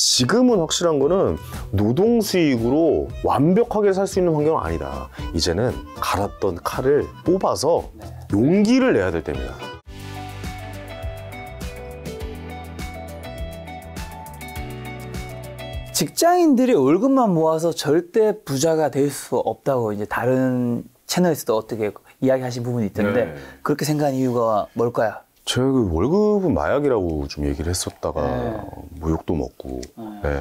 지금은 확실한 거는 노동 수익으로 완벽하게 살 수 있는 환경은 아니다. 이제는 갈았던 칼을 뽑아서 네. 용기를 내야 될 때입니다. 직장인들이 월급만 모아서 절대 부자가 될 수 없다고 이제 다른 채널에서도 어떻게 이야기하신 부분이 있던데 네. 그렇게 생각한 이유가 뭘까요? 제가 그 월급은 마약이라고 좀 얘기를 했었다가 네. 뭐 욕도 먹고. 네. 네.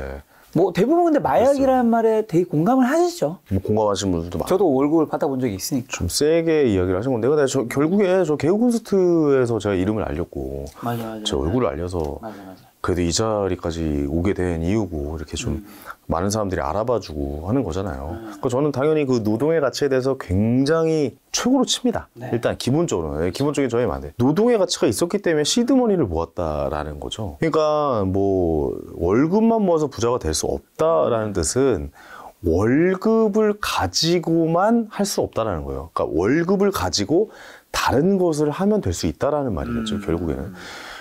뭐 대부분 근데 마약이라는 말에 되게 공감을 하시죠. 뭐 공감하시는 분들도 많아요. 저도 월급을 받아본 적이 있으니까. 좀 세게 이야기를 하시면 내가 데저 결국에 저 개그 콘서트에서 제가 이름을 알렸고 맞아, 맞아, 제 얼굴을 알려서 맞아, 맞아. 그래도 이 자리까지 오게 된 이유고 이렇게 좀 음. 많은 사람들이 알아봐주고 하는 거잖아요. 음. 그 저는 당연히 그 노동의 가치에 대해서 굉장히 최고로 칩니다. 네. 일단 기본적으로 예, 기본적인 저의 말에 노동의 가치가 있었기 때문에 시드머니를 모았다라는 거죠. 그러니까 뭐 월급만 모아서 부자가 될 수 없다라는 뜻은 월급을 가지고만 할 수 없다라는 거예요. 그러니까 월급을 가지고 다른 것을 하면 될 수 있다라는 말이겠죠. 음. 결국에는.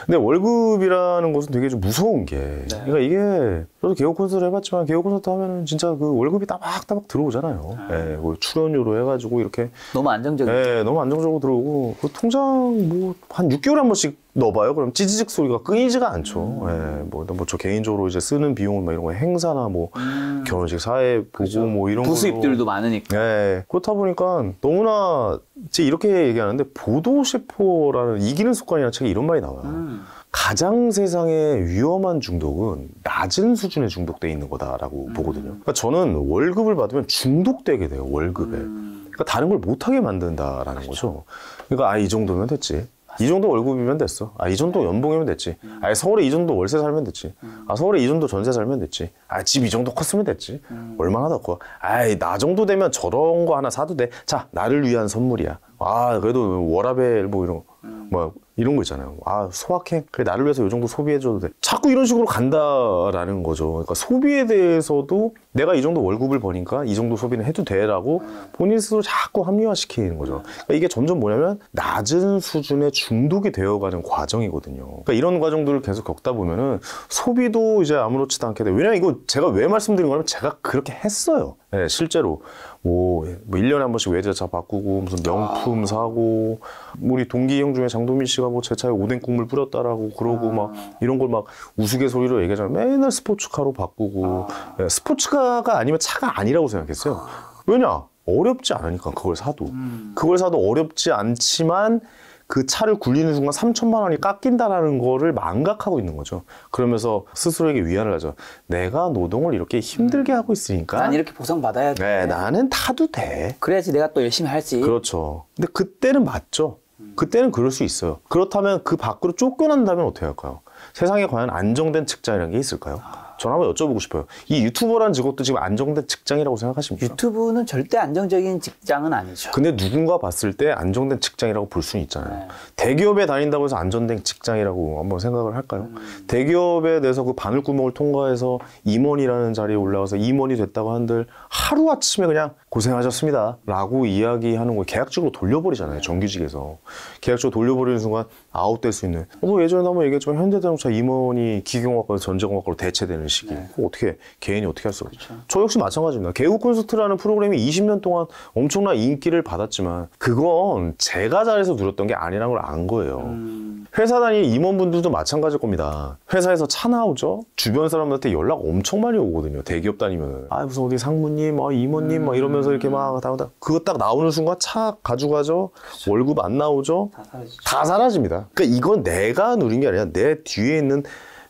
근데 월급이라는 것은 되게 좀 무서운 게 네. 그러니까 이게 저도 개업 콘서트 해봤지만 개업 콘서트 하면은 진짜 그 월급이 따박따박 들어오잖아요. 아. 예, 뭐 출연료로 해가지고 이렇게 너무 안정적이 예, 너무 안정적으로 들어오고 그 통장 뭐 한 6개월에 한 번씩 넣어봐요. 그럼 찌지직 소리가 끊이지가 않죠. 예, 음. 뭐, 뭐, 저 개인적으로 이제 쓰는 비용을뭐 이런 거 행사나 뭐, 음. 결혼식 사회 보고 그죠뭐 이런 거. 부수입들도 많으니까. 예. 그렇다 보니까 너무나, 제 이렇게 얘기하는데, 보도시포라는 이기는 습관이라는 책에 이런 말이 나와요. 음. 가장 세상에 위험한 중독은 낮은 수준의 중독돼 있는 거다라고 음. 보거든요. 그러니까 저는 월급을 받으면 중독되게 돼요, 월급에. 음. 그러니까 다른 걸 못하게 만든다라는 그렇죠. 거죠. 그러니까 아, 이 정도면 됐지. 이 정도 월급이면 됐어. 아, 이 정도 네. 연봉이면 됐지. 음. 아, 서울에 이 정도 월세 살면 됐지. 음. 아, 서울에 이 정도 전세 살면 됐지. 아, 집 이 정도 컸으면 됐지. 음. 얼마나 더 커. 아이, 나 정도 되면 저런 거 하나 사도 돼. 자, 나를 위한 선물이야. 아, 그래도 뭐 워라벨 뭐 이런 거. 뭐 이런 거 있잖아요. 아 소확행? 그래 나를 위해서 요 정도 소비해줘도 돼. 자꾸 이런 식으로 간다라는 거죠. 그러니까 소비에 대해서도 내가 이 정도 월급을 버니까 이 정도 소비는 해도 돼라고 본인 스스로 자꾸 합리화시키는 거죠. 그러니까 이게 점점 뭐냐면 낮은 수준의 중독이 되어가는 과정이거든요. 그러니까 이런 과정들을 계속 겪다 보면은 소비도 이제 아무렇지도 않게 돼. 왜냐면 이거 제가 왜 말씀드린 거냐면 제가 그렇게 했어요. 네, 실제로 예. 뭐 1년에 한 번씩 외제차 바꾸고 무슨 명품 아. 사고 우리 동기 형 중에 장동민 씨가 뭐제 차에 오뎅 국물 뿌렸다라고 그러고 아. 막 이런 걸 막 우스갯소리로 얘기하잖아요. 맨날 스포츠카로 바꾸고 아. 예, 스포츠카가 아니면 차가 아니라고 생각했어요. 왜냐? 어렵지 않으니까 그걸 사도 음. 그걸 사도 어렵지 않지만 그 차를 굴리는 순간 3천만 원이 깎인다라는 거를 망각하고 있는 거죠. 그러면서 스스로에게 위안을 하죠. 내가 노동을 이렇게 힘들게 음. 하고 있으니까 난 이렇게 보상받아야 네, 돼. 네, 나는 타도 돼. 그래야지 내가 또 열심히 할지. 그렇죠. 근데 그때는 맞죠. 음. 그때는 그럴 수 있어요. 그렇다면 그 밖으로 쫓겨난다면 어떻게 할까요? 세상에 과연 안정된 직장이라는 게 있을까요? 아... 전 한번 여쭤보고 싶어요. 이 유튜버라는 직업도 지금 안정된 직장이라고 생각하십니까? 유튜브는 절대 안정적인 직장은 아니죠. 근데 누군가 봤을 때 안정된 직장이라고 볼 수는 있잖아요. 네. 대기업에 다닌다고 해서 안정된 직장이라고 한번 생각을 할까요? 음. 대기업에 대해서 그 바늘구멍을 통과해서 임원이라는 자리에 올라와서 임원이 됐다고 한들 하루아침에 그냥 고생하셨습니다. 라고 이야기하는 걸 계약직으로 돌려버리잖아요. 정규직에서. 계약직으로 돌려버리는 순간 아웃될 수 있는 뭐 예전에 한번 얘기했지만 현대자동차 임원이 기경학과 전자공학과로 대체되는 시기 네. 어떻게 개인이 어떻게 할 수가 죠저 역시 마찬가지입니다 개우 콘서트라는 프로그램이 20년 동안 엄청난 인기를 받았지만 그건 제가 잘해서 누렸던 게아니라걸안 거예요 음... 회사 다니 임원분들도 마찬가지일 겁니다 회사에서 차 나오죠 주변 사람들한테 연락 엄청 많이 오거든요 대기업 다니면아 무슨 어디 상무님 아 임원님 음... 막 이러면서 이렇게 막다 음. 그거 딱 나오는 순간 차 가져가죠 그렇 월급 안 나오죠 다, 다 사라집니다 그러니까 이건 내가 누린 게 아니라 내 뒤에 있는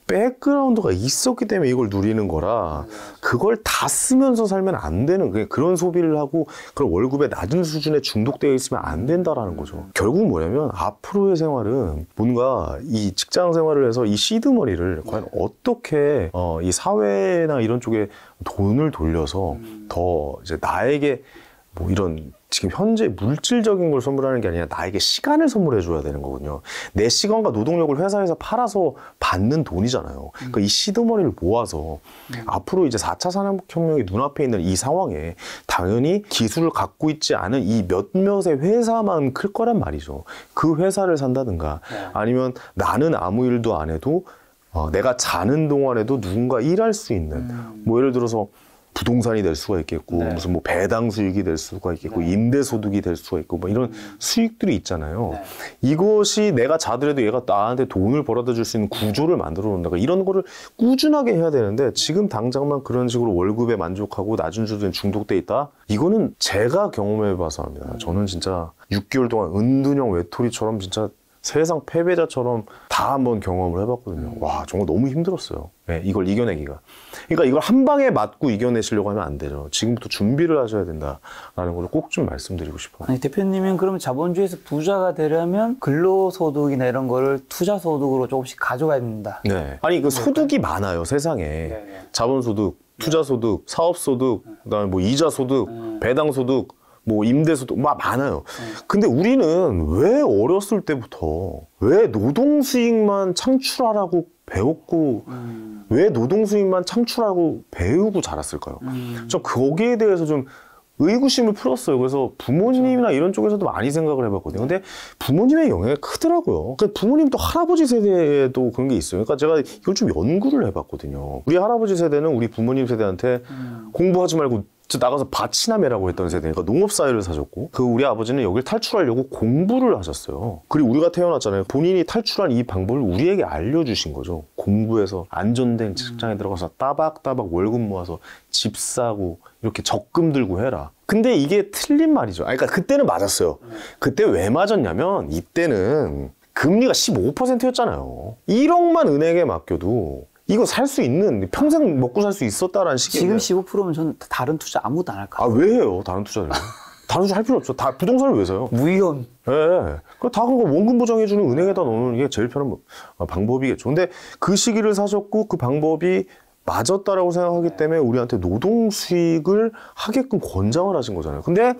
백그라운드가 있었기 때문에 이걸 누리는 거라 그걸 다 쓰면서 살면 안 되는 그런 소비를 하고 그런 월급의 낮은 수준에 중독되어 있으면 안 된다라는 거죠. 결국 뭐냐면 앞으로의 생활은 뭔가 이 직장 생활을 해서 이시드머리를 과연 어떻게 어, 이 사회나 이런 쪽에 돈을 돌려서 더 이제 나에게 뭐 이런 지금 현재 물질적인 걸 선물하는 게 아니라 나에게 시간을 선물해 줘야 되는 거군요. 내 시간과 노동력을 회사에서 팔아서 받는 돈이잖아요. 그러니까 이 시드머니를 모아서 음. 앞으로 이제 4차 산업혁명이 눈앞에 있는 이 상황에 당연히 기술을 갖고 있지 않은 이 몇몇의 회사만 클 거란 말이죠. 그 회사를 산다든가 네. 아니면 나는 아무 일도 안 해도 어, 내가 자는 동안에도 누군가 일할 수 있는 음. 뭐 예를 들어서 부동산이 될 수가 있겠고 네. 무슨 뭐 배당 수익이 될 수가 있겠고 네. 임대 소득이 될 수가 있고 뭐 이런 음. 수익들이 있잖아요. 네. 이것이 내가 자더라도 얘가 나한테 돈을 벌어다 줄 수 있는 구조를 만들어 놓는다. 그러니까 이런 거를 꾸준하게 해야 되는데 지금 당장만 그런 식으로 월급에 만족하고 낮은 수준에 중독돼 있다. 이거는 제가 경험해 봐서 합니다. 저는 진짜 6개월 동안 은둔형 외톨이처럼 진짜 세상 패배자처럼 다 한번 경험을 해봤거든요. 음. 와 정말 너무 힘들었어요. 네, 이걸 이겨내기가. 그러니까 이걸 한 방에 맞고 이겨내시려고 하면 안 되죠. 지금부터 준비를 하셔야 된다라는 걸 꼭 좀 말씀드리고 싶어요. 아니 대표님은 그러면 자본주의에서 부자가 되려면 근로소득이나 이런 거를 투자소득으로 조금씩 가져가야 됩니다 네. 아니 그 소득이 많아요 세상에. 네네. 네. 자본소득, 투자소득, 사업소득, 그다음에 뭐 이자소득, 음. 배당소득. 뭐 임대소득 막 많아요. 근데 우리는 왜 어렸을 때부터 왜 노동 수익만 창출하라고 배웠고 음. 왜 노동 수익만 창출하고 배우고 자랐을까요? 음. 저 거기에 대해서 좀 의구심을 풀었어요. 그래서 부모님이나 그렇죠. 이런 쪽에서도 많이 생각을 해봤거든요. 근데 부모님의 영향이 크더라고요. 그러니까 부모님도 할아버지 세대에도 그런 게 있어요. 그러니까 제가 이걸 좀 연구를 해봤거든요. 우리 할아버지 세대는 우리 부모님 세대한테 음. 공부하지 말고 저 나가서 바치나메라고 했던 세대니까 농업사회를 사셨고 그 우리 아버지는 여길 탈출하려고 공부를 하셨어요 그리고 우리가 태어났잖아요 본인이 탈출한 이 방법을 우리에게 알려주신 거죠 공부해서 안전된 직장에 들어가서 따박따박 월급 모아서 집 사고 이렇게 적금 들고 해라 근데 이게 틀린 말이죠 아그니까 그때는 맞았어요 그때 왜 맞았냐면 이때는 금리가 15%였잖아요 1억만 은행에 맡겨도 이거 살 수 있는 평생 먹고 살 수 있었다라는 시기 지금 15%면 저는 다른 투자 아무도 안할것 아, 같아요. 아왜 해요? 다른 투자를. 다른 투자 할 필요 없죠. 다 부동산을 왜 사요? 무위험. 예. 그 다른 거 원금 보장해주는 은행에다 넣는 게 제일 편한 어, 방법이겠죠. 근데 그 시기를 사셨고 그 방법이 맞았다라고 생각하기 때문에 우리한테 노동 수익을 하게끔 권장을 하신 거잖아요. 근데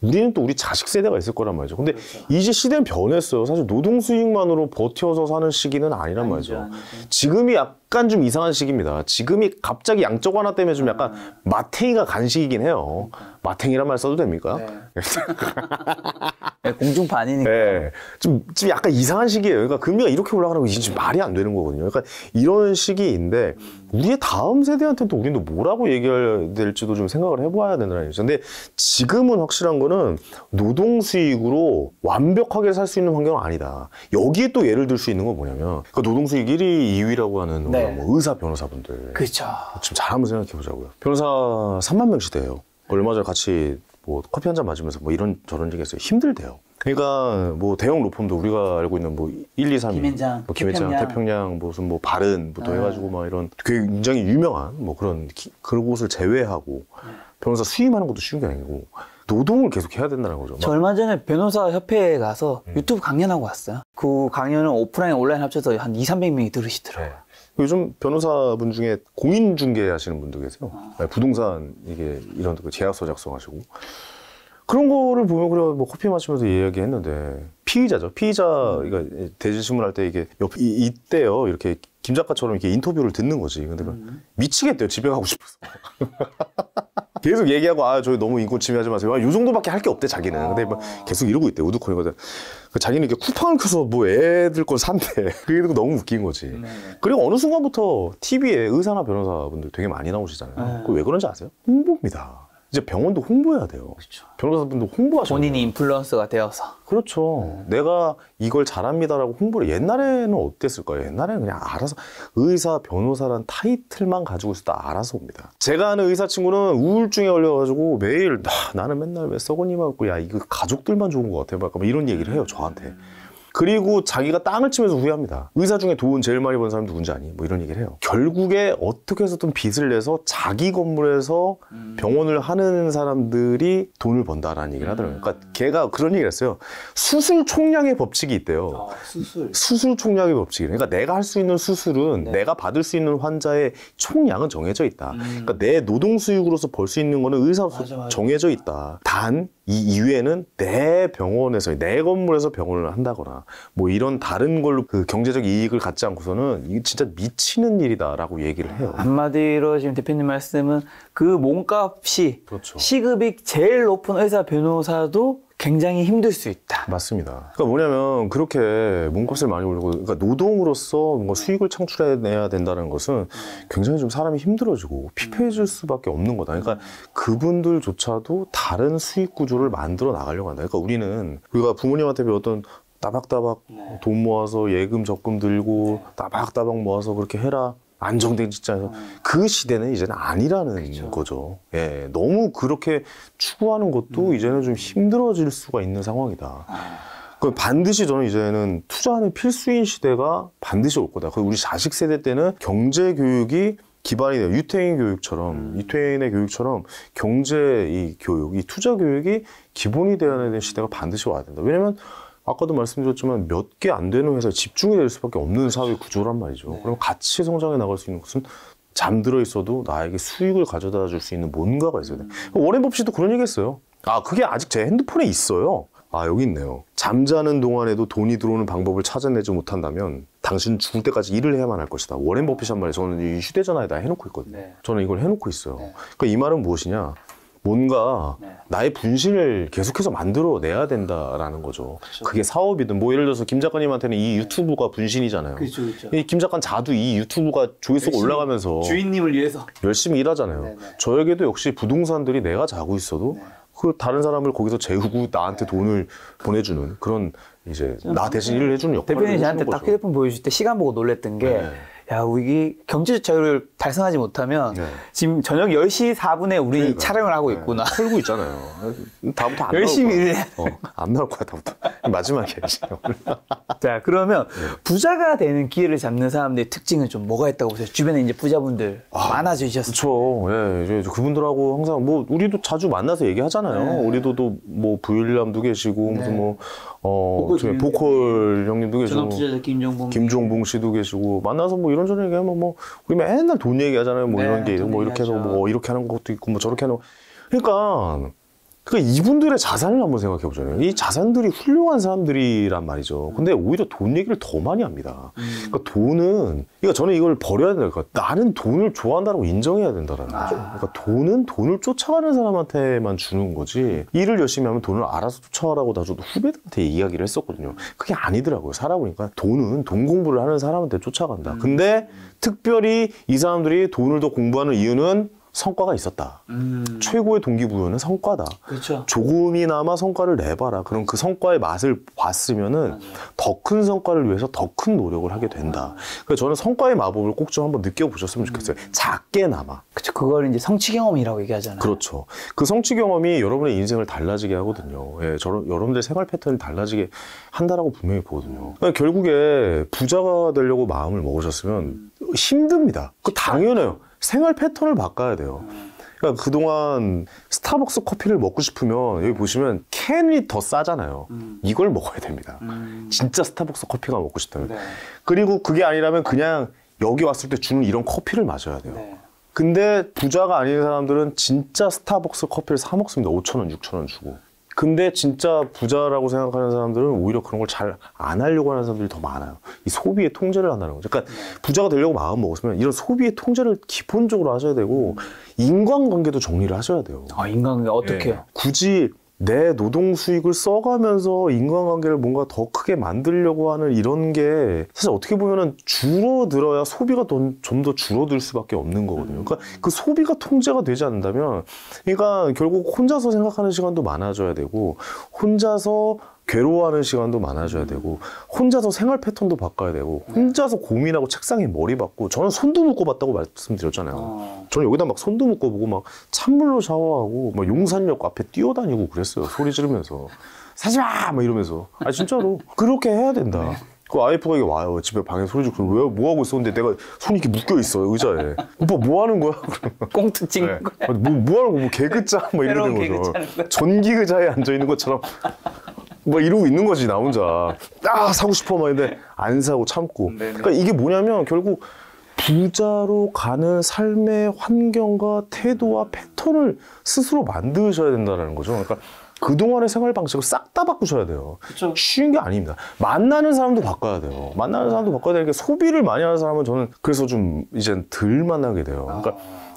우리는 또 우리 자식 세대가 있을 거란 말이죠. 근데 그렇죠. 이제 시대는 변했어요. 사실 노동 수익만으로 버텨서 사는 시기는 아니란 말이죠. 아니죠, 아니죠. 지금이 약간 좀 이상한 시기입니다. 지금이 갑자기 양적 완화 때문에 좀 약간 아. 마탱이가 간 시기긴 해요. 그러니까. 마탱이란 말 써도 됩니까? 네. 네, 공중파 아니니까. 네. 좀, 지 약간 이상한 시기예요. 그러니까 금리가 이렇게 올라가는 거 지금 말이 안 되는 거거든요. 그러니까 이런 시기인데 우리의 다음 세대한테도 우리는 뭐라고 얘기해야 될지도 좀 생각을 해봐야 된다는 얘기죠. 근데 지금은 확실한 거는 노동 수익으로 완벽하게 살 수 있는 환경은 아니다. 여기에 또 예를 들 수 있는 건 뭐냐면 그러니까 노동 수익 1위, 2위라고 하는 네. 뭐 의사 변호사분들. 그렇죠. 지금 잘 한번 생각해 보자고요. 변호사 3만 명시대예요. 얼마 전에 같이 뭐 커피 한 잔 마시면서 뭐 이런 저런 얘기 했어요. 힘들대요. 그러니까 뭐 대형 로펌도 우리가 알고 있는 뭐 1, 2, 3, 김앤장, 뭐 김앤장, 태평양. 태평양, 무슨 뭐 바른 뭐또 아. 해가지고 막 이런 굉장히 유명한 뭐 그런 기, 그런 곳을 제외하고 네. 변호사 수임하는 것도 쉬운 게 아니고 노동을 계속 해야 된다는 거죠. 저 얼마 전에 변호사 협회에 가서 음. 유튜브 강연하고 왔어요. 그 강연은 오프라인 온라인 합쳐서 한 2, 300명이 들으시더라고요. 네. 요즘 변호사분 중에 공인 중개 하시는 분도 계세요. 아. 네, 부동산 이게 이런 그 계약서 작성하시고 그런 거를 보면 그래 뭐 커피 마시면서 이야기했는데 피의자죠. 피의자가 음. 대지신문할때 이게 옆 이, 이때요 이렇게 김 작가처럼 이렇게 인터뷰를 듣는 거지. 근데 음. 미치겠대요. 집에 가고 싶어서. 계속 얘기하고 아저 너무 인권 침해하지 마세요. 아, 요 정도밖에 할 게 없대 자기는. 근데 막 계속 이러고 있대 우두커니거든. 그 자기는 이게 렇 쿠팡을 켜서 뭐 애들 걸 산대. 그게 너무 웃긴 거지. 네. 그리고 어느 순간부터 TV에 의사나 변호사분들 되게 많이 나오시잖아요. 네. 그왜 그런지 아세요? 홍보입니다. 이제 병원도 홍보해야 돼요. 그렇죠. 변호사분도 홍보하셔야 본인이 인플루언서가 되어서. 그렇죠. 음. 내가 이걸 잘합니다라고 홍보를 옛날에는 어땠을까요? 옛날에는 그냥 알아서 의사, 변호사란 타이틀만 가지고 있었다 알아서 옵니다. 제가 아는 의사 친구는 우울증에 걸려가지고 매일 나, 나는 맨날 왜 썩은 이만 고야 이거 가족들만 좋은 것 같아. 막 이런 얘기를 해요 저한테. 음. 그리고 자기가 땅을 치면서 후회합니다. 의사 중에 돈 제일 많이 번 사람 누군지 아니? 뭐 이런 얘기를 해요. 결국에 어떻게 해서든 빚을 내서 자기 건물에서 음. 병원을 하는 사람들이 돈을 번다라는 얘기를 하더라고요. 그러니까 걔가 그런 얘기를 했어요. 수술 총량의 법칙이 있대요. 아, 수술. 수술 총량의 법칙이. 그러니까 내가 할 수 있는 수술은 네. 내가 받을 수 있는 환자의 총량은 정해져 있다. 음. 그러니까 내 노동 수익으로서 벌 수 있는 거는 의사로서 맞아, 맞아. 정해져 있다. 단이 이외에는 내 병원에서 내 건물에서 병원을 한다거나 뭐 이런 다른 걸로 그 경제적 이익을 갖지 않고서는 이게 진짜 미치는 일이다라고 얘기를 해요. 한마디로 지금 대표님 말씀은 그 몸값이 그렇죠. 시급이 제일 높은 의사 변호사도 굉장히 힘들 수 있다. 맞습니다. 그러니까 뭐냐면 그렇게 몸값을 많이 올리고 그러니까 노동으로서 뭔가 수익을 창출해내야 된다는 것은 굉장히 좀 사람이 힘들어지고 피폐해질 수밖에 없는 거다. 그러니까 그분들조차도 다른 수익 구조를 만들어 나가려고 한다. 그러니까 우리는 우리가 부모님한테 배웠던 따박따박 네. 돈 모아서 예금 적금 들고 네. 따박따박 모아서 그렇게 해라 안정된 직장에서 음. 그 시대는 이제는 아니라는 그렇죠. 거죠. 예, 너무 그렇게 추구하는 것도 음. 이제는 좀 힘들어질 수가 있는 상황이다. 아. 그 반드시 저는 이제는 투자하는 필수인 시대가 반드시 올 거다. 그 우리 자식 세대 때는 경제 교육이 기반이 돼요. 유태인 교육처럼, 음. 유태인의 교육처럼 경제 이 교육, 이 투자 교육이 기본이 되어야 되는 시대가 반드시 와야 된다. 왜냐면 아까도 말씀드렸지만 몇 개 안 되는 회사에 집중이 될 수밖에 없는 그렇죠. 사회 구조란 말이죠. 네. 그럼 같이 성장해 나갈 수 있는 것은 잠들어 있어도 나에게 수익을 가져다 줄 수 있는 뭔가가 있어야 돼. 음. 그러니까 워렌 버핏도 그런 얘기 했어요. 아, 그게 아직 제 핸드폰에 있어요. 아, 여기 있네요. 잠자는 동안에도 돈이 들어오는 방법을 찾아내지 못한다면 당신은 죽을 때까지 일을 해야만 할 것이다. 워렌 버핏이 한 말에 이요 저는 이 휴대전화에다 해놓고 있거든요. 네. 저는 이걸 해놓고 있어요. 네. 그러니까 이 말은 무엇이냐? 뭔가 네. 나의 분신을 계속해서 만들어내야 된다라는 거죠. 그렇죠. 그게 사업이든 뭐 예를 들어서 김 작가님한테는 이 유튜브가 분신이잖아요. 그렇죠, 그렇죠. 이김 작가는 자두 이 유튜브가 조회수가 올라가면서 주인님을 위해서 열심히 일하잖아요. 네네. 네. 저에게도 역시 부동산들이 내가 자고 있어도 네. 그 다른 사람을 거기서 재우고 나한테 네. 돈을 보내주는 그런 이제 나 대신 일을 해주는 역할을 대표님 저한테 딱 휴대폰 보여줄 때 시간 보고 놀랬던 게야 네. 우리 경제적 자유를 발성하지 못하면 네. 지금 저녁 10시 4분에 우리 그러니까. 촬영을 하고 네. 있구나. 네. 풀고 있잖아요. 다음부터 안 열심히 나올 거야. 어, 안 나올 거야, 다음부터. 마지막에. 자, 그러면 네. 부자가 되는 기회를 잡는 사람들의 특징은 좀 뭐가 있다고 보세요? 주변에 이제 부자분들 아, 많아지셨어요. 그렇죠. 예, 그분들하고 항상 뭐 우리도 자주 만나서 얘기하잖아요. 네. 우리도 또 뭐 부일남도 계시고 무슨 네. 뭐 어, 보컬, 보컬 형님도 계시고 전업투자자 김종봉 김종봉 씨도 계시고 만나서 뭐 이런저런 얘기하면 뭐 우리 맨날 돈돈 얘기하잖아요. 뭐 네, 이런 게, 뭐 이렇게 해서 뭐 이렇게 하는 것도 있고 뭐 저렇게 하는 거. 그러니까, 그러니까 이분들의 자산을 한번 생각해 보잖아요. 이 자산들이 훌륭한 사람들이란 말이죠. 근데 오히려 돈 얘기를 더 많이 합니다. 그러니까 돈은, 그러니까 저는 이걸 버려야 된다. 그러니까 나는 돈을 좋아한다고 인정해야 된다라는 거죠. 아. 그러니까 돈은 돈을 쫓아가는 사람한테만 주는 거지. 일을 열심히 하면 돈을 알아서 쫓아가라고 나 저도 후배들한테 이야기를 했었거든요. 그게 아니더라고요. 살아보니까 돈은 돈 공부를 하는 사람한테 쫓아간다. 근데 음. 특별히 이 사람들이 돈을 더 공부하는 이유는 성과가 있었다. 음. 최고의 동기부여는 성과다. 그렇죠. 조금이나마 성과를 내봐라. 그럼 그 성과의 맛을 봤으면은 더 큰 성과를 위해서 더 큰 노력을 하게 된다. 아. 그래서 저는 성과의 마법을 꼭 좀 한번 느껴보셨으면 음. 좋겠어요. 음. 작게나마. 그렇죠. 그걸 이제 성취 경험이라고 얘기하잖아요. 그렇죠. 그 성취 경험이 여러분의 인생을 달라지게 하거든요. 예, 저, 여러분들의 생활 패턴을 달라지게 한다라고 분명히 보거든요. 음. 그러니까 결국에 부자가 되려고 마음을 먹으셨으면 음. 힘듭니다. 그 당연해요. 생활 패턴을 바꿔야 돼요. 그러니까 그동안 스타벅스 커피를 먹고 싶으면 여기 보시면 캔이 더 싸잖아요. 음. 이걸 먹어야 됩니다. 음. 진짜 스타벅스 커피가 먹고 싶다면. 네. 그리고 그게 아니라면 그냥 여기 왔을 때 주는 이런 커피를 마셔야 돼요. 네. 근데 부자가 아닌 사람들은 진짜 스타벅스 커피를 사 먹습니다. 5천 원, 6천 원 주고. 근데 진짜 부자라고 생각하는 사람들은 오히려 그런 걸 잘 안 하려고 하는 사람들이 더 많아요. 이 소비의 통제를 한다는 거죠. 그러니까 부자가 되려고 마음 먹었으면 이런 소비의 통제를 기본적으로 하셔야 되고 인간관계도 정리를 하셔야 돼요. 아 인간관계 어떻게 요 예. 굳이 내 노동 수익을 써가면서 인간관계를 뭔가 더 크게 만들려고 하는 이런 게 사실 어떻게 보면은 줄어들어야 소비가 좀 더 줄어들 수밖에 없는 거거든요. 그러니까 음. 그 소비가 통제가 되지 않는다면, 그러니까 결국 혼자서 생각하는 시간도 많아져야 되고 혼자서 괴로워하는 시간도 많아져야 되고 혼자서 생활 패턴도 바꿔야 되고 네. 혼자서 고민하고 책상에 머리 박고 저는 손도 묶어 봤다고 말씀드렸잖아요. 어. 저는 여기다 막 손도 묶어 보고 막 찬물로 샤워하고 막 용산역 앞에 뛰어다니고 그랬어요. 소리 지르면서 사지 마! 막 이러면서 아 진짜로 그렇게 해야 된다. 네. 그 아이프가 와요. 집에 방에 소리 지르고 왜 뭐 하고 있었는데 내가 손이 이렇게 묶여 있어 의자에. 오빠 뭐 하는 거야? 꽁트 찍는 네. 거야. 뭐, 뭐 하는 거? 뭐 개그짜 막 뭐 이러는 거죠. 전기 의자에 앉아 있는 것처럼 뭐 이러고 있는 거지 나 혼자 딱 아, 사고 싶어 막 근데 안 사고 참고 네네. 네. 그러니까 이게 뭐냐면 결국 부자로 가는 삶의 환경과 태도와 패턴을 스스로 만드셔야 된다는 거죠 그러니까 그동안의 생활 방식을 싹 다 바꾸셔야 돼요. 그쵸. 쉬운 게 아닙니다. 만나는 사람도 바꿔야 돼요. 만나는 사람도 바꿔야 되니까 소비를 많이 하는 사람은 저는 그래서 좀 이젠 덜 만나게 돼요. 그러니까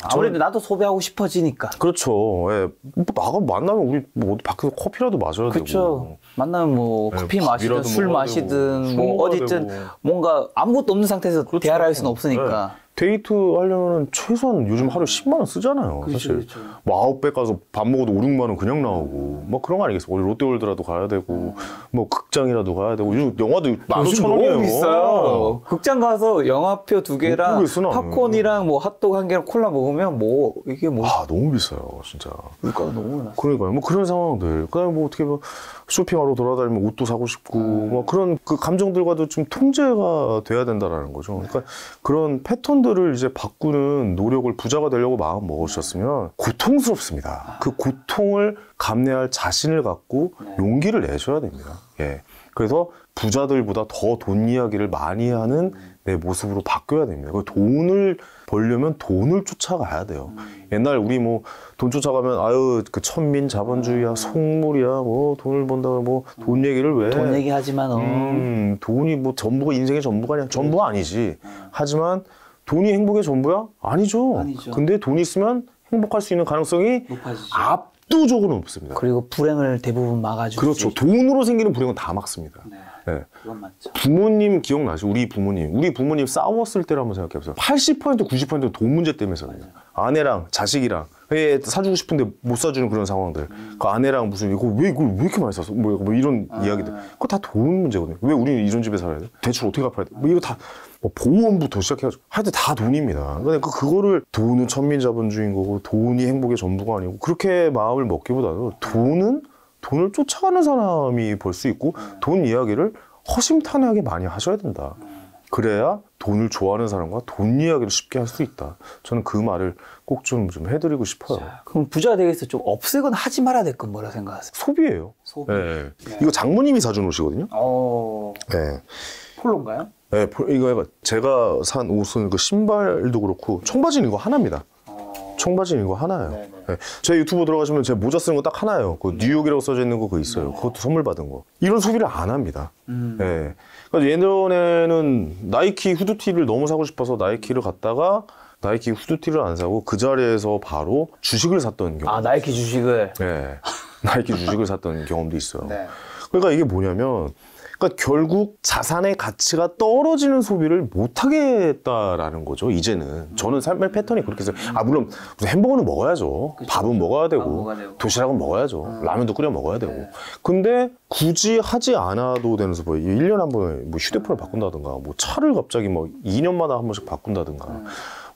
아, 아무래도 저는... 나도 소비하고 싶어지니까. 그렇죠. 예. 나가 뭐, 만나면 우리 뭐 밖에서 커피라도 마셔야 그쵸. 되고. 만나면 뭐 네, 커피 네, 마시든 술 마시든 뭐 어디든 뭔가 아무것도 없는 상태에서 그렇죠. 대화를 할 그렇죠. 수는 없으니까. 네. 데이트 하려면 최소한 요즘 하루 10만 원 쓰잖아요. 그쵸, 그렇죠, 사실 그쵸. 그렇죠. 뭐 아홉 배 가서 밥 먹어도 5, 6만 원 그냥 나오고 뭐 그런 거 아니겠어요. 우리 롯데월드라도 가야 되고 뭐 극장이라도 가야 되고 요즘 영화도 15,000원이에요. 비싸요. 극장 가서 영화표 두 개랑 팝콘이랑 뭐 핫도그 한 개랑 콜라 먹으면 뭐 이게 뭐아 너무 비싸요 진짜. 물가가 그러니까 너무 올랐어. 그러니까요. 뭐 그런 상황들. 그다음에 그러니까 뭐 어떻게 뭐 쇼핑하러 돌아다니면 옷도 사고 싶고 음. 뭐 그런 그 감정들과도 좀 통제가 돼야 된다라는 거죠. 그러니까 그런 패턴들 사람들을 이제 바꾸는 노력을 부자가 되려고 마음 먹으셨으면 고통스럽습니다. 그 고통을 감내할 자신을 갖고 네. 용기를 내셔야 됩니다. 예. 그래서 부자들보다 더 돈 이야기를 많이 하는 내 모습으로 바뀌어야 됩니다. 그 돈을 벌려면 돈을 쫓아가야 돼요. 음. 옛날 우리 뭐 돈 쫓아가면 아유 그 천민 자본주의야 음. 속물이야 뭐 돈을 번다 뭐돈 얘기를 왜? 돈 얘기하지만 어. 음, 돈이 뭐 전부가 인생의 전부가 아니야 전부 가 아니지. 음. 하지만 돈이 행복의 전부야? 아니죠. 아니죠. 근데 돈이 있으면 행복할 수 있는 가능성이 높아지죠. 압도적으로 높습니다. 그리고 불행을 대부분 막아주죠. 그렇죠. 돈으로 생기는 불행은 다 막습니다. 네. 네. 그건 맞죠. 부모님 기억나죠? 시 우리 부모님. 우리 부모님 싸웠을 때를 한번 생각해보세요. 80% 90%는 돈 문제 때문에서요. 아내랑 자식이랑 예, 사주고 싶은데 못 사주는 그런 상황들. 음. 그 아내랑 무슨 이거 왜 이걸 왜 이렇게 많이 샀어? 뭐, 뭐 이런 아. 이야기들. 그거 다 돈 문제거든요. 왜 우리는 이런 집에 살아야 돼? 대출 어떻게 갚아야 돼? 뭐 이거 다뭐 보험부터 시작해가지고 하여튼 다 돈입니다. 그러니까 그거를 돈은 천민자본주의인 거고 돈이 행복의 전부가 아니고 그렇게 마음을 먹기보다도 돈은 돈을 쫓아가는 사람이 벌 수 있고 돈 이야기를 허심탄회하게 많이 하셔야 된다. 그래야 돈을 좋아하는 사람과 돈 이야기를 쉽게 할 수 있다. 저는 그 말을 꼭 좀 좀 해드리고 싶어요. 자, 그럼 부자 되겠어 좀 없애건 하지 말아야 될 건 뭐라 생각하세요? 소비예요. 소비. 네. 네. 이거 장모님이 사준 옷이거든요. 어... 네. 폴로인가요? 네, 이거 제가 산 옷은 그 신발도 그렇고 청바지는 이거 하나입니다. 청바지는 이거 하나예요. 네, 네. 예, 제 유튜브 들어가시면 제 모자 쓰는 거 딱 하나예요. 그 네. 뉴욕이라고 써져 있는 거 그거 있어요. 네. 그것도 선물 받은 거. 이런 소비를 안 합니다. 음... 네. 예. 그니까 예전에는 나이키 후드티를 너무 사고 싶어서 나이키를 갔다가 나이키 후드티를 안 사고 그 자리에서 바로 주식을 샀던 경우. 아 나이키 주식을. 네. 나이키 주식을 샀던 경험도 있어요. 네. 그러니까 이게 뭐냐면 그러니까 결국 자산의 가치가 떨어지는 소비를 못하겠다라는 거죠. 이제는 저는 삶의 패턴이 그렇게 해서 아 물론 햄버거는 먹어야죠. 그쵸. 밥은 먹어야 되고, 먹어야 되고. 도시락은 먹어야죠. 음. 라면도 끓여 먹어야 되고. 네. 근데 굳이 하지 않아도 되는 서뭐 1년에 한 번뭐 휴대폰을 바꾼다든가 뭐 차를 갑자기 뭐 2년마다 한 번씩 바꾼다든가 음.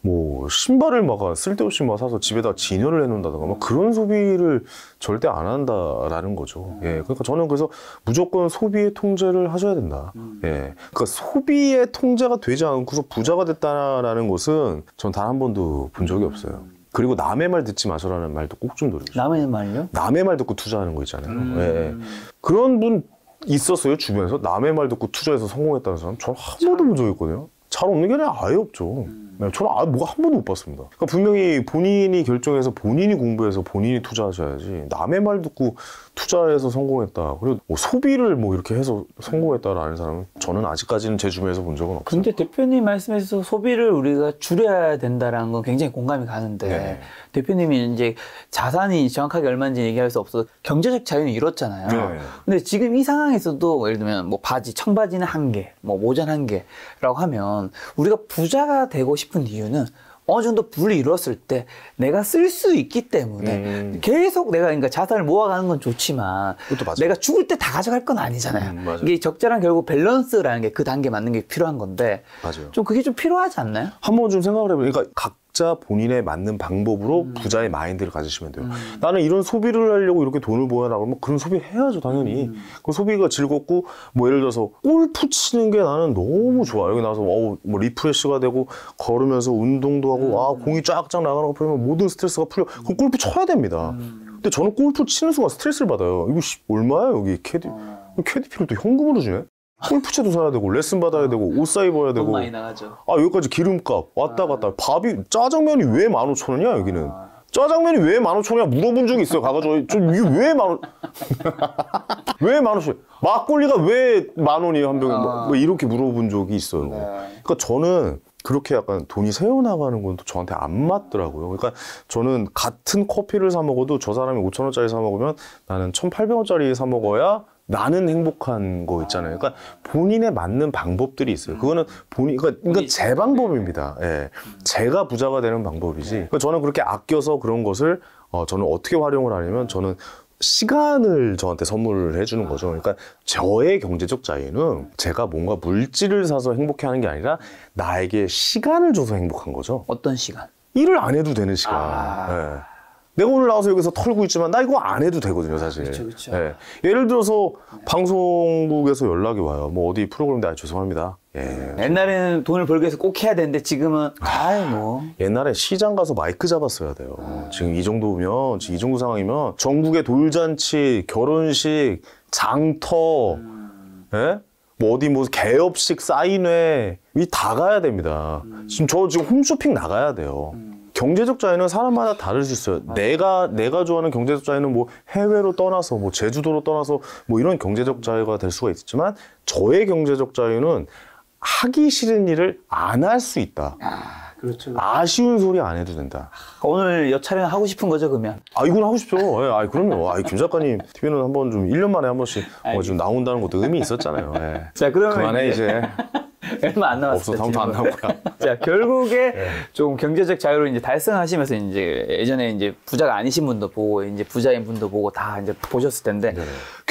뭐 신발을 막 쓸데없이 막 사서 집에다 진열을 해놓는다든가 막 그런 소비를 절대 안 한다라는 거죠. 예, 그러니까 저는 그래서 무조건 소비의 통제를 하셔야 된다. 음. 예, 그러니까 소비의 통제가 되지 않고서 부자가 됐다라는 것은 전 단 한 번도 본 적이 없어요. 음. 그리고 남의 말 듣지 마셔라는 말도 꼭좀 노리고 남의 말요? 남의 말 듣고 투자하는 거 있잖아요. 음. 예. 그런 분 있었어요 주변에서 남의 말 듣고 투자해서 성공했다는 사람 전 한 번도 본적 있거든요. 잘 없는 게 아니라 아예 없죠. 음. 네, 저는 아, 뭐가 한 번도 못 봤습니다. 그러니까 분명히 본인이 결정해서 본인이 공부해서 본인이 투자하셔야지 남의 말 듣고 투자해서 성공했다. 그리고 뭐 소비를 뭐 이렇게 해서 성공했다라는 사람은 저는 아직까지는 제 주변에서 본 적은 없어요. 근데 대표님 말씀에서 소비를 우리가 줄여야 된다라는 건 굉장히 공감이 가는데 네. 대표님이 이제 자산이 정확하게 얼마인지 얘기할 수 없어서 경제적 자유는 이렇잖아요. 네. 근데 지금 이 상황에서도 뭐 예를 들면 뭐 바지 청바지는 한 개, 뭐 모자 한 개라고 하면 우리가 부자가 되고 싶 싶은 이유는 어느 정도 불을 이뤘을 때 내가 쓸 수 있기 때문에 음. 계속 내가 그러니까 자산을 모아가는 건 좋지만 내가 죽을 때 다 가져갈 건 아니잖아요. 음, 이게 적절한 결국 밸런스라는 게 그 단계 맞는 게 필요한 건데 맞아요. 좀 그게 좀 필요하지 않나요? 한 번 좀 생각을 해보니까 그러니까 각 각자 본인에 맞는 방법으로 음. 부자의 마인드를 가지시면 돼요. 음. 나는 이런 소비를 하려고 이렇게 돈을 모아라 그러면 그런 소비 해야죠 당연히. 음. 그 소비가 즐겁고 뭐 예를 들어서 골프 치는 게 나는 너무 음. 좋아. 여기 나서 어우 뭐리프레쉬가 되고 걸으면서 운동도 하고 아 공이 쫙쫙 나가는 거 보면 모든 스트레스가 풀려. 그럼 음. 골프 쳐야 됩니다. 근데 저는 골프 치는 순간 스트레스를 받아요. 이거 얼마야 여기 캐디? 어. 캐디피를 또 현금으로 주네? 홈푸채도 사야 되고 레슨 받아야 되고 옷 사 입어야 되고 돈 많이 나가죠. 아 여기까지 기름값 왔다 갔다 아. 밥이 짜장면이 왜 15,000원이야 여기는 아. 짜장면이 왜 15,000원이야 물어본 적이 있어요 가가지고 저 이게 왜만원왜만5 0원 막걸리가 왜 만원이에요 한 병에 아. 뭐, 뭐 이렇게 물어본 적이 있어요 네. 그러니까 저는 그렇게 약간 돈이 새어나가는 건 저한테 안 맞더라고요. 그러니까 저는 같은 커피를 사 먹어도 저 사람이 5천 원짜리 사 먹으면 나는 1,800원짜리 사 먹어야 나는 행복한 거 있잖아요. 그러니까 본인에 맞는 방법들이 있어요. 그거는 본인, 그러니까, 그러니까 제 방법입니다. 예. 제가 부자가 되는 방법이지. 그러니까 저는 그렇게 아껴서 그런 것을 어, 저는 어떻게 활용을 하냐면 저는 시간을 저한테 선물을 해주는 거죠. 그러니까 저의 경제적 자유는 제가 뭔가 물질을 사서 행복해 하는 게 아니라 나에게 시간을 줘서 행복한 거죠. 어떤 시간? 일을 안 해도 되는 시간. 아... 예. 내가 오늘 나와서 여기서 털고 있지만 나 이거 안 해도 되거든요, 사실. 그쵸, 그쵸. 예. 예를 들어서 방송국에서 연락이 와요. 뭐 어디 프로그램인데 아, 죄송합니다. 예. 옛날에는 돈을 벌기 위해서 꼭 해야 되는데 지금은 아유 뭐. 옛날에 시장 가서 마이크 잡았어야 돼요. 아. 지금 이 정도면 지금 이 정도 상황이면 전국의 돌잔치, 결혼식, 장터, 음. 예? 뭐 어디 뭐 개업식 사인회 이 다 가야 됩니다. 음. 지금 저 지금 홈쇼핑 나가야 돼요. 음. 경제적 자유는 사람마다 다를 수 있어요. 맞아요. 내가 내가 좋아하는 경제적 자유는 뭐 해외로 떠나서 뭐 제주도로 떠나서 뭐 이런 경제적 자유가 될 수가 있지만 저의 경제적 자유는 하기 싫은 일을 안 할 수 있다. 아, 그렇죠. 아쉬운 소리 안 해도 된다. 아, 오늘 여차례는 하고 싶은 거죠, 그러면? 아, 이건 하고 싶죠. 예, 아, 그럼요. 아, 김 작가님 TV는 한번 좀1년 만에 한 번씩 어, 좀 나온다는 것도 의미 있었잖아요. 예. 자, 그러면 그만해 이제. 이제. 얼마 안 남았어요. 없어, 다안 나올 거야. 자, 결국에 네. 좀 경제적 자유를 이제 달성하시면서 이제 예전에 이제 부자가 아니신 분도 보고 이제 부자인 분도 보고 다 이제 보셨을 텐데 네.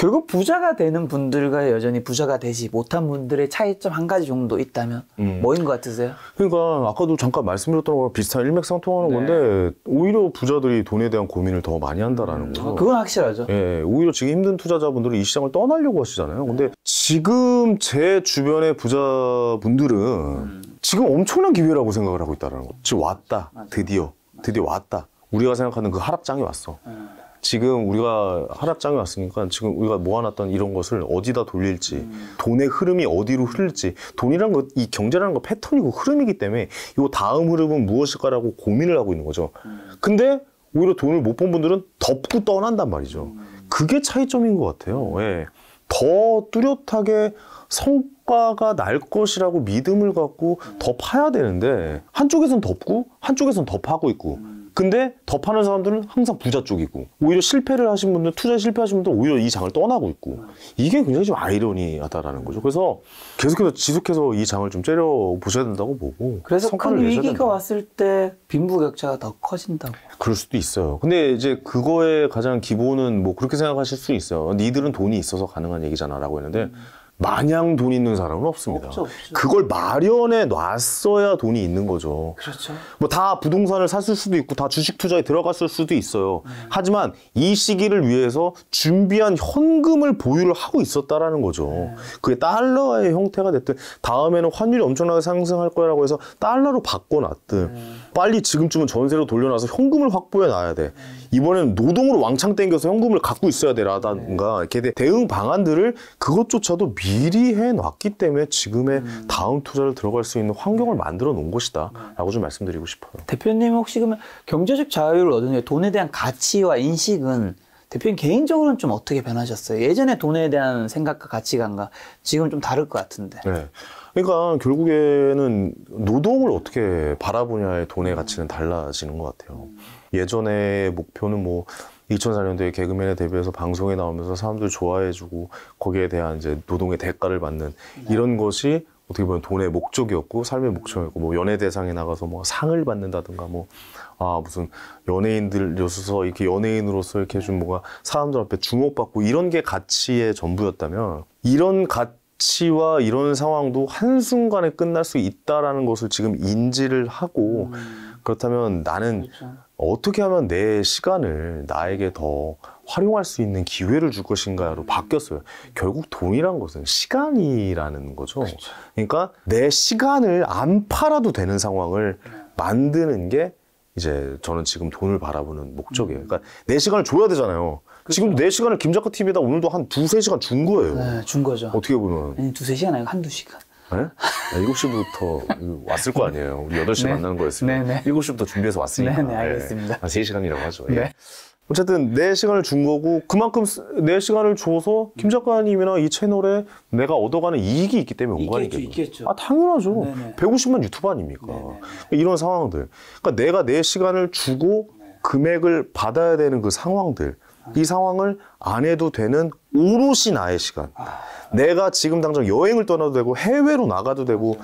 결국 부자가 되는 분들과 여전히 부자가 되지 못한 분들의 차이점 한 가지 정도 있다면 음. 뭐인 것 같으세요? 그러니까 아까도 잠깐 말씀드렸던 거랑 비슷한 일맥상통하는 네. 건데 오히려 부자들이 돈에 대한 고민을 더 많이 한다라는 음. 거죠. 아, 그건 확실하죠. 예, 예, 오히려 지금 힘든 투자자분들은 이 시장을 떠나려고 하시잖아요. 근데 네. 지금 제 주변의 부자분들은 음. 지금 엄청난 기회라고 생각을 하고 있다는 라 거. 지금 왔다. 맞아. 드디어. 드디어 왔다. 우리가 생각하는 그 하락장이 왔어. 음. 지금 우리가 하락장에 왔으니까 지금 우리가 모아놨던 이런 것을 어디다 돌릴지 음. 돈의 흐름이 어디로 흐를지 돈이란 것이 경제라는 거 패턴이고 흐름이기 때문에 요 다음 흐름은 무엇일까라고 고민을 하고 있는 거죠. 음. 근데 오히려 돈을 못 본 분들은 덮고 떠난단 말이죠. 음. 그게 차이점인 것 같아요. 예. 더 뚜렷하게 성과가 날 것이라고 믿음을 갖고 더 파야 되는데 한쪽에선 덮고 한쪽에선 덮 파고 있고 근데 더 파는 사람들은 항상 부자 쪽이고 오히려 실패를 하신 분들 투자 실패하신 분들 오히려 이 장을 떠나고 있고 이게 굉장히 좀 아이러니하다라는 거죠. 그래서 계속해서 지속해서 이 장을 좀 째려 보셔야 된다고 보고 그래서 큰 위기가 된다. 왔을 때 빈부격차가 더 커진다고. 그럴 수도 있어요. 근데 이제 그거의 가장 기본은 뭐 그렇게 생각하실 수 있어요. 니들은 돈이 있어서 가능한 얘기잖아라고 했는데. 음. 마냥 돈 있는 사람은 없습니다. 없죠, 없죠. 그걸 마련해 놨어야 돈이 있는 거죠. 그렇죠. 뭐 다 부동산을 샀을 수도 있고 다 주식 투자에 들어갔을 수도 있어요. 음. 하지만 이 시기를 위해서 준비한 현금을 보유를 하고 있었다라는 거죠. 음. 그게 달러의 형태가 됐든 다음에는 환율이 엄청나게 상승할 거라고 해서 달러로 바꿔놨든 음. 빨리 지금쯤은 전세로 돌려놔서 현금을 확보해 놔야 돼. 이번에는 노동으로 왕창 땡겨서 현금을 갖고 있어야 되라든가 이렇게 대응 방안들을 그것조차도 미 미리 해놨기 때문에 지금의 음. 다음 투자를 들어갈 수 있는 환경을 네. 만들어 놓은 것이다라고 네. 좀 말씀드리고 싶어요. 대표님 혹시 그러면 경제적 자유를 얻은 돈에 대한 가치와 인식은 대표님 개인적으로는 좀 어떻게 변하셨어요? 예전에 돈에 대한 생각과 가치관과 지금 좀 다를 것 같은데. 네. 그러니까 결국에는 노동을 어떻게 바라보냐의 돈의 가치는 달라지는 것 같아요. 예전의 목표는 뭐 2004년도에 개그맨에 데뷔해서 방송에 나오면서 사람들 좋아해주고 거기에 대한 이제 노동의 대가를 받는 네. 이런 것이 어떻게 보면 돈의 목적이었고 삶의 목적이었고 뭐 연예 대상에 나가서 뭐 상을 받는다든가 뭐 아 무슨 연예인들로서 이렇게 연예인으로서 이렇게 좀 뭐가 사람들 앞에 주목받고 이런 게 가치의 전부였다면 이런 가치와 이런 상황도 한순간에 끝날 수 있다라는 것을 지금 인지를 하고 음. 그렇다면 나는 그렇죠. 어떻게 하면 내 시간을 나에게 더 활용할 수 있는 기회를 줄 것인가로 바뀌었어요. 결국 돈이란 것은 시간이라는 거죠. 그렇죠. 그러니까 내 시간을 안 팔아도 되는 상황을 만드는 게 이제 저는 지금 돈을 바라보는 목적이에요. 음. 그러니까 내 시간을 줘야 되잖아요. 그렇죠. 지금 내 시간을 김작가 TV에다 오늘도 한 두세 시간 준 거예요. 네, 준 거죠. 어떻게 보면. 아니, 두세 시간 아니고 한두 시간. 네? 7시부터 왔을 거 아니에요. 우리 8시 네. 만나는 거였으니 7시부터 준비해서 왔으니까. 네네, 알겠습니다. 네. 3시간이라고 아, 하죠. 예. 네. 예. 어쨌든 내 시간을 준 거고 그만큼 내 시간을 줘서 음. 김 작가님이나 이 채널에 내가 얻어가는 이익이 있기 때문에 온 거 아니겠죠? 있겠죠. 아 당연하죠. 네네. 150만 유튜브 아닙니까? 그러 그러니까 이런 상황들. 그러니까 내가 내 시간을 주고 금액을 받아야 되는 그 상황들. 아. 이 상황을 안 해도 되는 오롯이 나의 시간. 아. 내가 지금 당장 여행을 떠나도 되고 해외로 나가도 되고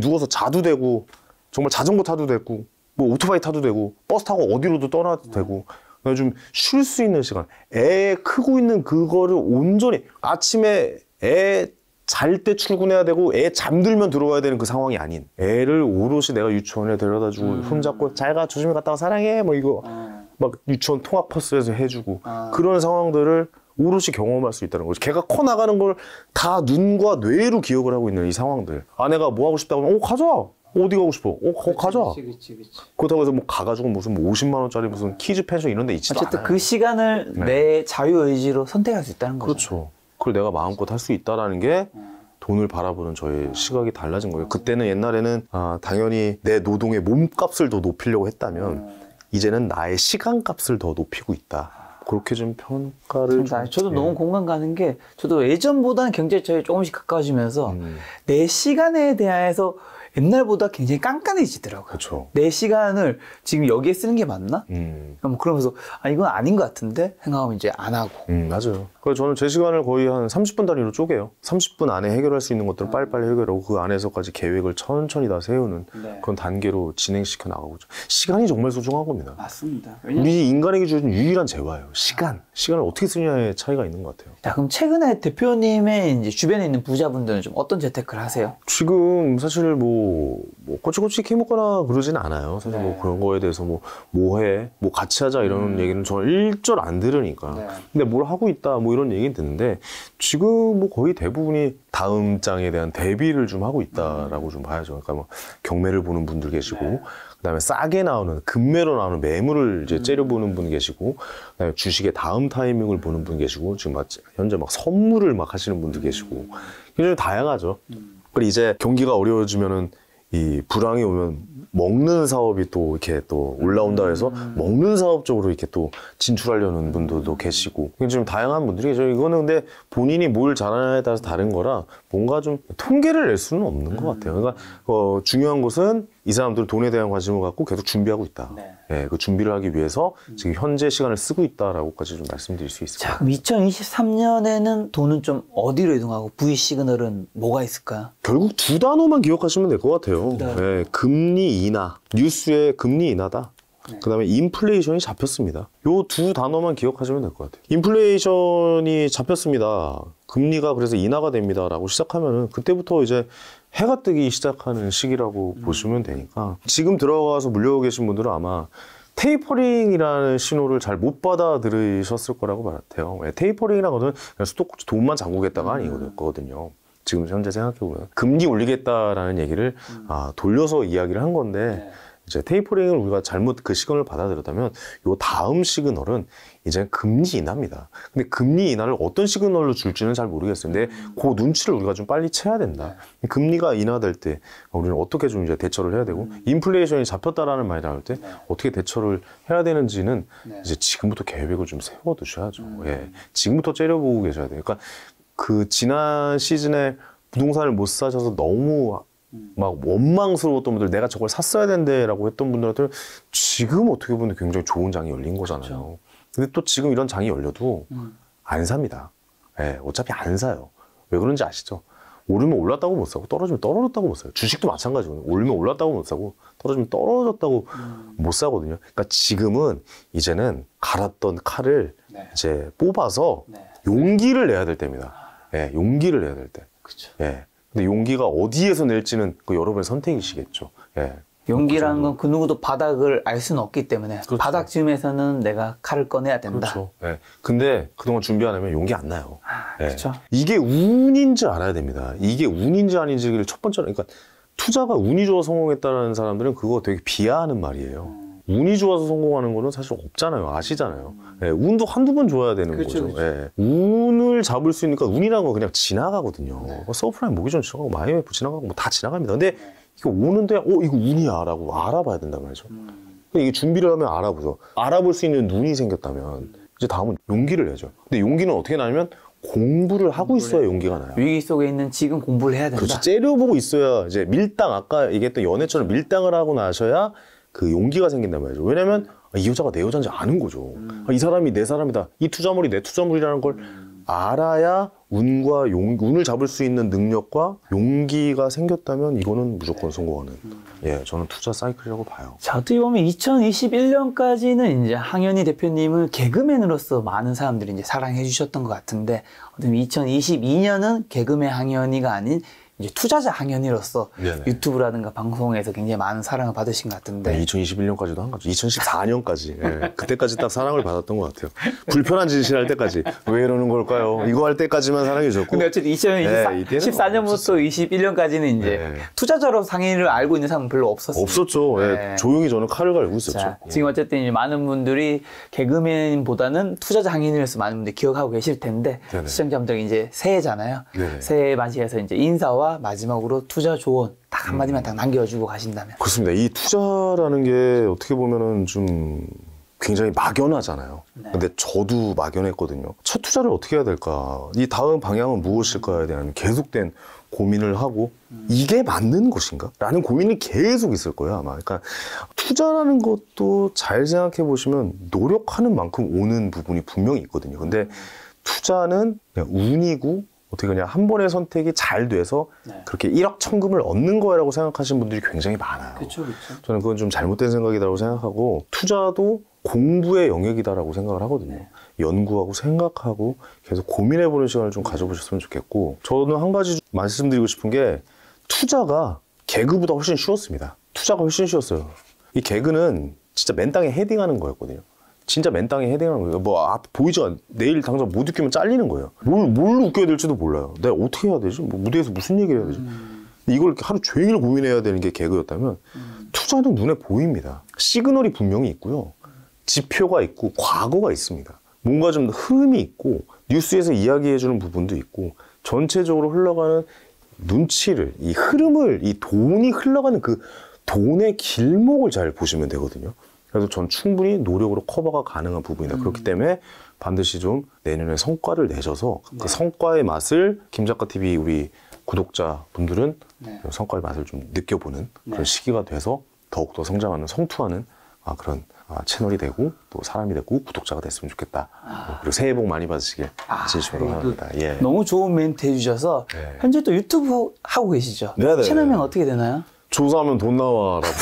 누워서 자도 되고 정말 자전거 타도 되고 뭐 오토바이 타도 되고 버스 타고 어디로도 떠나도 되고 좀쉴 수 있는 시간 애 크고 있는 그거를 온전히 아침에 애 잘 때 출근해야 되고 애 잠들면 들어와야 되는 그 상황이 아닌 애를 오롯이 내가 유치원에 데려다주고 음. 손잡고 잘가 조심히 갔다가 사랑해 뭐 이거 음. 막 유치원 통합 버스에서 해주고 아. 그런 상황들을 오롯이 경험할 수 있다는 거죠. 걔가 커 나가는 걸 다 눈과 뇌로 기억을 하고 있는 이 상황들. 아내가 뭐 하고 싶다고 하면 어 가자. 어디 가고 싶어? 어, 거 가자. 그치, 그치, 그치. 그렇다고 해서 뭐 가가지고 무슨 뭐 50만 원짜리 무슨 키즈 펜션 이런 데 있지도 어쨌든 않아요. 그 시간을 네. 내 자유 의지로 선택할 수 있다는 거죠. 그렇죠. 그걸 내가 마음껏 할 수 있다라는 게 돈을 바라보는 저의 시각이 달라진 거예요. 그때는 옛날에는 아, 당연히 내 노동의 몸값을 더 높이려고 했다면 이제는 나의 시간값을 더 높이고 있다. 그렇게 좀 평가를 좀, 저도 예. 너무 공감 가는 게 저도 예전보다는 경제철이 조금씩 가까워지면서 음. 내 시간에 대해서 옛날보다 굉장히 깐깐해지더라고요. 그쵸. 그렇죠. 내 시간을 지금 여기에 쓰는 게 맞나? 음. 그러면서 아 이건 아닌 것 같은데 생각하면 이제 안 하고. 음, 맞아요. 그래서 저는 제 시간을 거의 한 30분 단위로 쪼개요. 30분 안에 해결할 수 있는 것들을 아. 빨리빨리 해결하고 그 안에서까지 계획을 천천히 다 세우는 네. 그런 단계로 진행시켜 나가고 죠 시간이 정말 소중한 겁니다. 맞습니다. 왜냐면... 우리 인간에게 주어진 유일한 재화예요. 시간. 아. 시간을 어떻게 쓰냐의 차이가 있는 것 같아요. 자, 그럼 최근에 대표님의 이제 주변에 있는 부자분들은 좀 어떤 재테크를 하세요? 지금 사실 뭐 뭐, 꼬치꼬치 캐먹거나 그러진 않아요. 사실 뭐 네. 뭐 그런 거에 대해서 뭐, 뭐 해? 뭐 같이 하자 이런 음. 얘기는 저는 일절 안 들으니까. 네. 근데 뭘 하고 있다 뭐 이런 얘기는 듣는데 지금 뭐 거의 대부분이 다음 장에 대한 대비를 좀 하고 있다라고 음. 좀 봐야죠. 그러니까 뭐 경매를 보는 분들 계시고. 네. 그다음에 싸게 나오는 금매로 나오는 매물을 이제 음. 째려보는 분 계시고 그다음에 주식의 다음 타이밍을 보는 분 계시고 지금 막 현재 막 선물을 막 하시는 분들 계시고 음. 굉장히 다양하죠. 음. 그리고 이제 경기가 어려워지면은 이 불황이 오면 먹는 사업이 또 이렇게 또 올라온다 해서 음. 먹는 사업 쪽으로 이렇게 또 진출하려는 분들도 계시고 지금 다양한 분들이 계셔 이거는 근데 본인이 뭘 잘하냐에 따라서 다른 거라 뭔가 좀 통계를 낼 수는 없는 음. 것 같아요. 그러니까 어, 중요한 것은 이 사람들은 돈에 대한 관심을 갖고 계속 준비하고 있다. 네. 네그 예, 준비를 하기 위해서 음. 지금 현재 시간을 쓰고 있다라고까지 좀 말씀드릴 수 있을 것 같아요. 2023년에는 돈은 좀 어디로 이동하고 V 시그널은 뭐가 있을까요? 결국 두 단어만 기억하시면 될 것 같아요. 네, 금리 인하. 뉴스에 금리 인하다. 네. 그다음에 인플레이션이 잡혔습니다. 요 두 단어만 기억하시면 될 것 같아요. 인플레이션이 잡혔습니다. 금리가 그래서 인하가 됩니다라고 시작하면은 그때부터 이제 해가 뜨기 시작하는 시기라고 음. 보시면 되니까 지금 들어가서 물려오 계신 분들은 아마 테이퍼링이라는 신호를 잘 못 받아들이셨을 거라고 같아요. 예, 테이퍼링이라는 것은 그냥 수도꼭지 돈만 잠그겠다가 음. 아니거든요. 지금 현재 생각해보면 금리 올리겠다라는 얘기를 음. 아, 돌려서 이야기를 한 건데 네. 이제 테이퍼링을 우리가 잘못 그 시그널을 받아들였다면 요 다음 시그널은 이제 금리 인하입니다. 근데 금리 인하를 어떤 시그널로 줄지는 잘 모르겠어요. 근데 그 눈치를 우리가 좀 빨리 채야 된다. 네. 금리가 인하될 때 우리는 어떻게 좀 이제 대처를 해야 되고 음. 인플레이션이 잡혔다라는 말이 나올 때 네. 어떻게 대처를 해야 되는지는 네. 이제 지금부터 계획을 좀 세워두셔야죠. 음. 예. 지금부터 째려보고 계셔야 돼요. 그러니까 그 지난 시즌에 부동산을 못 사셔서 너무 음. 막 원망스러웠던 분들 내가 저걸 샀어야 된대라고 했던 분들한테 지금 어떻게 보면 굉장히 좋은 장이 열린 거잖아요. 그렇죠. 근데 또 지금 이런 장이 열려도 음. 안 삽니다. 예, 어차피 안 사요. 왜 그런지 아시죠? 오르면 올랐다고 못 사고 떨어지면 떨어졌다고 못 사요. 주식도 마찬가지거든요. 오르면 올랐다고 못 사고 떨어지면 떨어졌다고 음. 못 사거든요. 그러니까 지금은 이제는 갈았던 칼을 네. 이제 뽑아서 네. 용기를 내야 될 때입니다. 아. 예, 용기를 내야 될 때. 그렇죠. 예. 근데 용기가 어디에서 낼지는 그 여러분의 선택이시겠죠. 예. 용기라는 그렇죠. 건그 누구도 바닥을 알 수는 없기 때문에 그렇죠. 바닥쯤에서는 내가 칼을 꺼내야 된다. 그렇죠. 예. 근데 그동안 준비 안 하면 용기 안 나요. 아, 예. 그렇죠. 이게 운인지 알아야 됩니다. 이게 운인지 아닌지를 첫 번째로 그러니까 투자가 운이 좋아 성공했다는 사람들은 그거 되게 비하하는 말이에요. 운이 좋아서 성공하는 거는 사실 없잖아요. 아시잖아요. 예, 운도 한두 번 좋아야 되는 그렇 거죠. 그렇 예, 운을 잡을 수있는니 운이라는 건 그냥 지나가거든요. 네. 뭐 서프라임 모기전 지나가고 마 i m 프 지나가고 뭐 다 지나갑니다. 근데 이거 오는데 어 이거 운이야 라고 알아봐야 된단 말이죠. 음. 이게 준비를 하면 알아보죠. 알아볼 수 있는 눈이 생겼다면 이제 다음은 용기를 내죠. 근데 용기는 어떻게 나냐면 공부를 하고 있어야 용기가 나요. 위기 속에 있는 지금 공부를 해야 된다. 그렇죠. 째려보고 있어야 이제 밀당 아까 얘기했던 연애처럼 밀당을 하고 나셔야 그 용기가 생긴단 말이죠. 왜냐면 아, 이 여자가 내 여자인지 아는 거죠. 음. 아, 이 사람이 내 사람이다. 이 투자물이 내 투자물이라는 걸 음. 알아야 운과 용, 운을 잡을 수 있는 능력과 용기가 생겼다면 이거는 무조건 성공하는. 음. 예, 저는 투자 사이클이라고 봐요. 자, 어떻게 보면 2021년까지는 이제 항현이 대표님을 개그맨으로서 많은 사람들이 이제 사랑해 주셨던 것 같은데, 어떻게 2022년은 개그맨 항현이가 아닌 이제 투자자 강연이로서 네네. 유튜브라든가 방송에서 굉장히 많은 사랑을 받으신 것 같은데 네, 2021년까지도 한 거죠. 2014년까지 네, 예. 그때까지 딱 사랑을 받았던 것 같아요. 불편한 진실할 때까지 왜 이러는 걸까요? 이거 할 때까지만 사랑해 줬고 근데 어쨌든 2014, 네, 뭐 년부터 21년까지는 이제 네. 투자자로 상인을 알고 있는 사람은 별로 없었어요. 없었죠. 예, 네. 조용히 저는 칼을 갈고 있었죠. 자, 네. 지금 어쨌든 많은 분들이 개그맨보다는 투자자 강인으로서 많은 분들이 기억하고 계실 텐데 네네. 시청자분들 이제 새해잖아요. 네네. 새해 맞이해서 이제 인사와 마지막으로 투자 조언 딱 한마디만 딱 남겨주고 가신다면. 그렇습니다. 이 투자라는 게 어떻게 보면은 좀 굉장히 막연하잖아요. 네. 근데 저도 막연했거든요. 첫 투자를 어떻게 해야 될까? 이 다음 방향은 무엇일까에 대한 계속된 고민을 하고 음. 이게 맞는 것인가? 라는 고민이 계속 있을 거예요, 아마. 그러니까 투자라는 것도 잘 생각해 보시면 노력하는 만큼 오는 부분이 분명히 있거든요. 근데 음. 투자는 그냥 운이고 어떻게 그냥 한 번의 선택이 잘 돼서 네. 그렇게 1억 천금을 얻는 거라고 생각하시는 분들이 굉장히 많아요. 그쵸, 그쵸. 저는 그건 좀 잘못된 생각이라고 생각하고 투자도 공부의 영역이다라고 생각을 하거든요. 네. 연구하고 생각하고 계속 고민해보는 시간을 좀 가져보셨으면 좋겠고 저는 한 가지 말씀드리고 싶은 게 투자가 개그보다 훨씬 쉬웠습니다. 투자가 훨씬 쉬웠어요. 이 개그는 진짜 맨 땅에 헤딩하는 거였거든요. 진짜 맨 땅에 헤딩하는 거예요. 뭐앞 아, 보이지 않, 내일 당장 못 웃기면 잘리는 거예요. 뭘, 뭘 웃겨야 될지도 몰라요. 내가 어떻게 해야 되지? 뭐 무대에서 무슨 얘기를 해야 되지? 음. 이걸 하루 종일 고민해야 되는 게 개그였다면 음. 투자는 눈에 보입니다. 시그널이 분명히 있고요. 지표가 있고 과거가 있습니다. 뭔가 좀흠이 있고 뉴스에서 이야기해주는 부분도 있고 전체적으로 흘러가는 눈치를 이 흐름을 이 돈이 흘러가는 그 돈의 길목을 잘 보시면 되거든요. 그래서 전 충분히 노력으로 커버가 가능한 부분이다. 음. 그렇기 때문에 반드시 좀 내년에 성과를 내셔서 그 네. 그 성과의 맛을 김작가 TV 우리 구독자 분들은 네. 그 성과의 맛을 좀 느껴보는 네. 그런 시기가 돼서 더욱더 성장하는 성투하는 아, 그런 아, 채널이 되고 또 사람이 되고 구독자가 됐으면 좋겠다. 아. 어, 그리고 새해 복 많이 받으시길 아, 진심으로 합니다. 예. 너무 좋은 멘트 해주셔서 예. 현재 또 유튜브 하고 계시죠? 네네. 네, 네, 채널명 어떻게 되나요? 조사하면 돈 나와라고.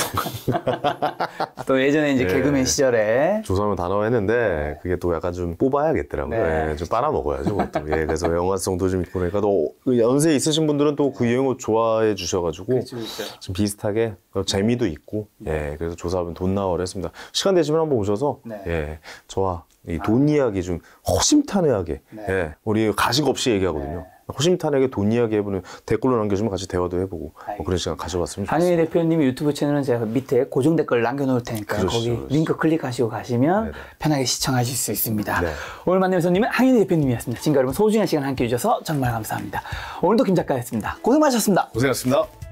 또 예전에 이제 네. 개그맨 시절에 조사하면 다 나와 했는데 그게 또 약간 좀 뽑아야겠더라고요. 네. 예, 좀 빨아 먹어야죠, 그것도. 예, 그래서 영화성도 좀 있고 그러니까 또그 연세 있으신 분들은 또 그 유행어 좋아해 주셔가지고 그렇죠, 좀 비슷하게 재미도 있고 예, 네. 그래서 조사하면 돈나와라 했습니다. 시간 되시면 한번 오셔서 네. 예, 저와 이돈 아. 이야기 좀 허심탄회하게 네. 예, 우리 가식 없이 얘기하거든요. 네. 호심탄에게돈 이야기 해보는 댓글로 남겨주면 같이 대화도 해보고 뭐 그런 시간 가져봤습니다 한윤희 대표님 유튜브 채널은 제가 그 밑에 고정 댓글 남겨놓을 테니까 그렇죠, 거기 그러시 그렇죠. 링크 클릭하시고 가시면 네네. 편하게 시청하실 수 있습니다. 네. 오늘 만난 손님은 한윤희 대표님이었습니다. 지금까지 여러분 소중한 시간 함께해 주셔서 정말 감사합니다. 오늘도 김 작가였습니다. 고생 많셨습니다 고생하셨습니다.